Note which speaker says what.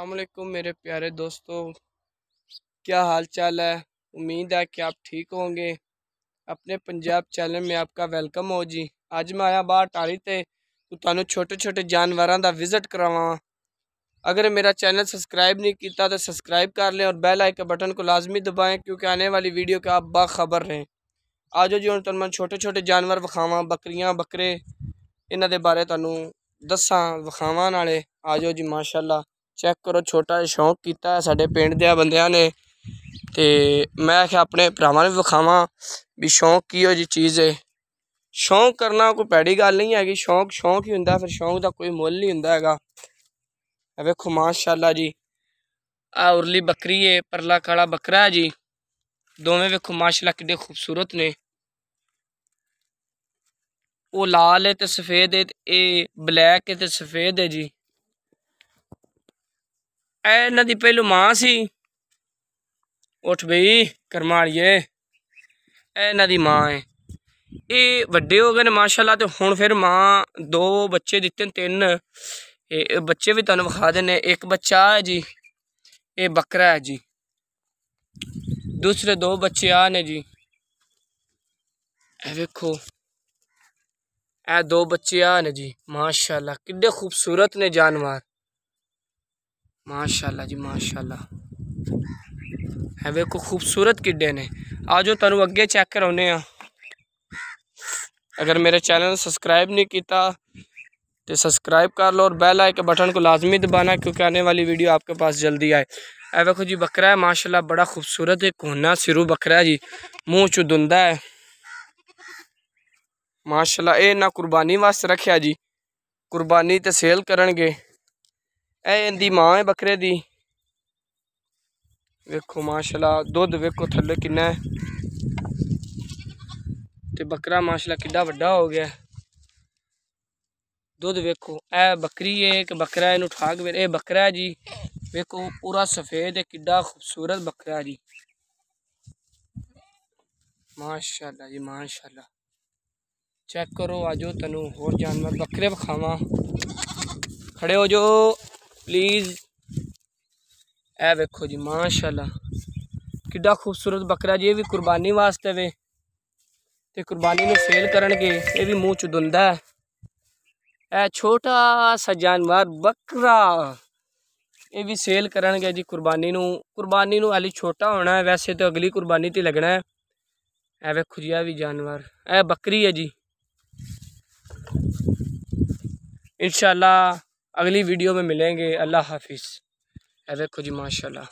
Speaker 1: अल्लाम मेरे प्यारे दोस्तों क्या हाल चाल है उम्मीद है कि आप ठीक होंगे अपने पंजाब चैनल में आपका वेलकम हो जी अज मैं आया बार टाली तो तुम छोटे छोटे जानवरों का विजिट करावा अगर मेरा चैनल सबसक्राइब नहीं किया तो सबसक्राइब कर लें और बैल आइकन बटन को लाजमी दबाएँ क्योंकि आने वाली वीडियो का आप बाखबर रहें आज जी हम तुम छोटे छोटे जानवर विखाव बकरियाँ बकरे इन्हों बारे तू दसा विखावे आज जी माशाला ਚੈੱਕ ਕਰੋ ਛੋਟਾ ਜਿਹਾ ਸ਼ੌਂਕ ਕੀਤਾ ਸਾਡੇ ਪਿੰਡ ਦੇ ਬੰਦਿਆਂ ਨੇ ਤੇ ਮੈਂ ਆਖਿਆ ਆਪਣੇ ਭਰਾਵਾਂ ਨੂੰ ਵਿਖਾਵਾਂ ਵੀ ਸ਼ੌਂਕ ਕੀ ਹੋ ਜੀ ਚੀਜ਼ ਹੈ ਸ਼ੌਂਕ ਕਰਨਾ ਕੋਈ ਪੈੜੀ ਗੱਲ ਨਹੀਂ ਹੈਗੀ ਸ਼ੌਂਕ ਸ਼ੌਂਕ ਹੀ ਹੁੰਦਾ ਫਿਰ ਸ਼ੌਂਕ ਦਾ ਕੋਈ ਮੁੱਲ ਨਹੀਂ ਹੁੰਦਾ ਹੈਗਾ ਆ ਵੇਖੋ ਮਾਸ਼ਾਅੱਲਾ ਜੀ ਆ ਉਰਲੀ ਬੱਕਰੀ ਏ ਪਰਲਾ ਕਾਲਾ ਬੱਕਰਾ ਹੈ ਜੀ ਦੋਵੇਂ ਵੇਖੋ ਮਾਸ਼ਾਅੱਲਾ ਕਿੰਨੇ ਖੂਬਸੂਰਤ ਨੇ ਉਹ ਲਾਲ ਹੈ ਤੇ ਸਫੇਦ ਹੈ ਇਹ ਬਲੈਕ ਹੈ ਤੇ ਸਫੇਦ ਹੈ ਜੀ ਇਹਨਾਂ ਦੀ ਪਹਿਲੂ ਮਾਂ ਸੀ ਉੱਠ ਬਈ ਕਰਮਾਲੀਏ ਇਹਨਾਂ ਦੀ ਮਾਂ ਹੈ ਇਹ ਵੱਡੇ ਹੋ ਗਏ ਨੇ ਮਾਸ਼ਾਅੱਲਾ ਤੇ ਹੁਣ ਫਿਰ ਮਾਂ ਦੋ ਬੱਚੇ ਦਿੱਤੇ ਨੇ ਤਿੰਨ ਇਹ ਬੱਚੇ ਵੀ ਤੁਹਾਨੂੰ ਵਿਖਾ ਦਿੰਨੇ ਇੱਕ ਬੱਚਾ ਹੈ ਜੀ ਇਹ ਬੱਕਰਾ ਹੈ ਜੀ दूसरे दो बच्चे आ ने जी वेखो ए दो बच्चे आ ने जी माशाल्लाह किडे खूबसूरत ने जानवर माशाल्लाह जी माशाल्लाह है वेखो खूबसूरत किड्डे ने आज तुम अगे चेक कराने अगर मेरे चैनल सब्सक्राइब नहीं किया तो सब्सक्राइब कर लो और बेल आए के बटन को लाजमी दबाना क्योंकि आने वाली वीडियो आपके पास जल्दी आए ए वेखो जी बकरा है माशाल्लाह बड़ा खूबसूरत है कोना सिरू बकरा है जी मुँह चू दुंदा है माशाल्लाह ए ना कुर्बानी वास्ते रखा जी कुर्बानी तो सेल करे ਇਹ ਇੰਦੀ ਮਾਂ ਹੈ ਬੱਕਰੇ ਦੀ ਵੇਖੋ ਮਾਸ਼ਾਅੱਲਾ ਦੁੱਧ ਵੇਖੋ ਥੱਲੇ ਕਿੰਨਾ ਹੈ ਤੇ ਬੱਕਰਾ ਮਾਸ਼ਾਅੱਲਾ ਕਿੱਡਾ ਵੱਡਾ ਹੋ ਗਿਆ ਦੁੱਧ ਵੇਖੋ ਇਹ ਬੱਕਰੀ ਹੈ ਕਿ ਬੱਕਰਾ ਇਹਨੂੰ ਠਾਕ ਵੇ ਇਹ ਬੱਕਰਾ ਜੀ ਵੇਖੋ ਪੂਰਾ ਸਫੇਦ ਹੈ ਕਿੱਡਾ ਖੂਬਸੂਰਤ ਬੱਕਰਾ ਜੀ ਮਾਸ਼ਾਅੱਲਾ ਜੀ ਮਾਸ਼ਾਅੱਲਾ ਚੈੱਕ ਕਰੋ ਆਜੋ ਤੈਨੂੰ ਹੋਰ ਜਾਨਵਰ ਬੱਕਰੇ ਵਿਖਾਵਾਂ ਖੜੇ ਹੋ ਜੋ ਪਲੀਜ਼ ਇਹ ਵੇਖੋ ਜੀ ਮਾਸ਼ਾਅੱਲਾ ਕਿੱਡਾ ਖੂਬਸੂਰਤ ਬੱਕਰਾ ਜੀ ਇਹ ਵੀ ਕੁਰਬਾਨੀ ਵਾਸਤੇ ਵੇ ਤੇ ਕੁਰਬਾਨੀ ਨੂੰ ਸੇਲ ਕਰਨਗੇ ਇਹ ਵੀ ਮੂੰਹ ਚ ਦੁੰਦਾ ਹੈ ਇਹ ਛੋਟਾ ਸਾ ਜਾਨਵਰ ਬੱਕਰਾ ਇਹ ਵੀ ਸੇਲ ਕਰਨਗੇ ਜੀ ਕੁਰਬਾਨੀ ਨੂੰ ਕੁਰਬਾਨੀ ਨੂੰ ਅਲੀ ਛੋਟਾ ਹੋਣਾ ਵੈਸੇ ਤਾਂ ਅਗਲੀ ਕੁਰਬਾਨੀ ਤੇ ਲੱਗਣਾ ਹੈ ਐ ਵੇਖੋ ਜੀ ਆ ਵੀ ਜਾਨਵਰ ਇਹ ਬੱਕਰੀ ਹੈ ਜੀ ਇਨਸ਼ਾਅੱਲਾ अगली वीडियो में मिलेंगे अल्लाह हाफिज़ देखो जी माशा